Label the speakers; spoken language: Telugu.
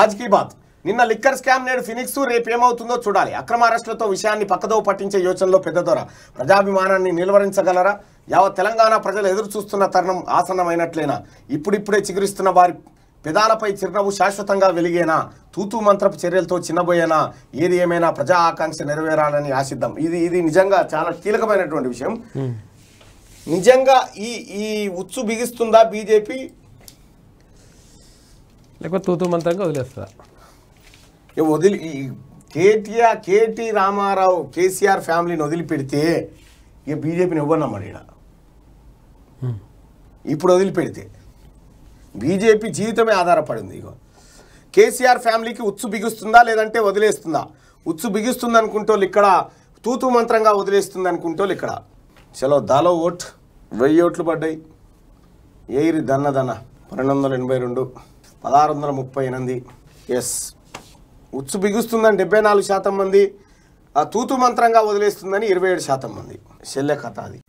Speaker 1: ఆజ్ కీ బాత్ నిన్న లిక్కర్ స్కామ్ నేడు ఫినిక్స్ రేపేమవుతుందో చూడాలి అక్రమ అరెస్టులతో విషయాన్ని పక్కదో పట్టించే యోచనలో పెద్దదోర ప్రజాభిమానాన్ని నిలువరించగలరా యావ తెలంగాణ ప్రజలు ఎదురు చూస్తున్న తరుణం ఆసన్నమైనట్లేనా ఇప్పుడిప్పుడే చిగురిస్తున్న వారి పెదాలపై చిరునవ్వు శాశ్వతంగా వెలిగేనా తూతూ మంత్రపు చర్యలతో చిన్నబోయేనా ఏది ఏమైనా ప్రజా ఆకాంక్ష నెరవేరాలని ఆశిద్దాం ఇది ఇది నిజంగా చాలా కీలకమైనటువంటి విషయం నిజంగా ఈ ఈ ఉచ్చు బిగిస్తుందా బీజేపీ లేకపోతే
Speaker 2: తూతూ మంత్రంగా వదిలేస్తా
Speaker 1: వదిలి కేటీఆర్ కేటీ రామారావు కేసీఆర్ ఫ్యామిలీని వదిలిపెడితే ఇక బీజేపీని ఇవ్వనమ్మ ఇక్కడ ఇప్పుడు వదిలిపెడితే బీజేపీ జీవితమే ఆధారపడింది ఇక కేసీఆర్ ఫ్యామిలీకి ఉత్సు బిగుస్తుందా లేదంటే వదిలేస్తుందా ఉత్సు బిగుస్తుంది అనుకుంటోళ్ళు ఇక్కడ తూతూ మంత్రంగా వదిలేస్తుంది అనుకుంటోళ్ళు ఇక్కడ చలో దాలో ఓట్ వెయ్యి ఓట్లు పడ్డాయి ఏరి దన్న దన్న పన్నెండు వందల ఎనభై రెండు పదహారు వందల ముప్పై ఎనిమిది ఎస్ ఉచ్చు బిగుస్తుందని డెబ్బై నాలుగు శాతం మంది తూతు మంత్రంగా వదిలేస్తుందని ఇరవై ఏడు శాతం మంది శల్య కథ అది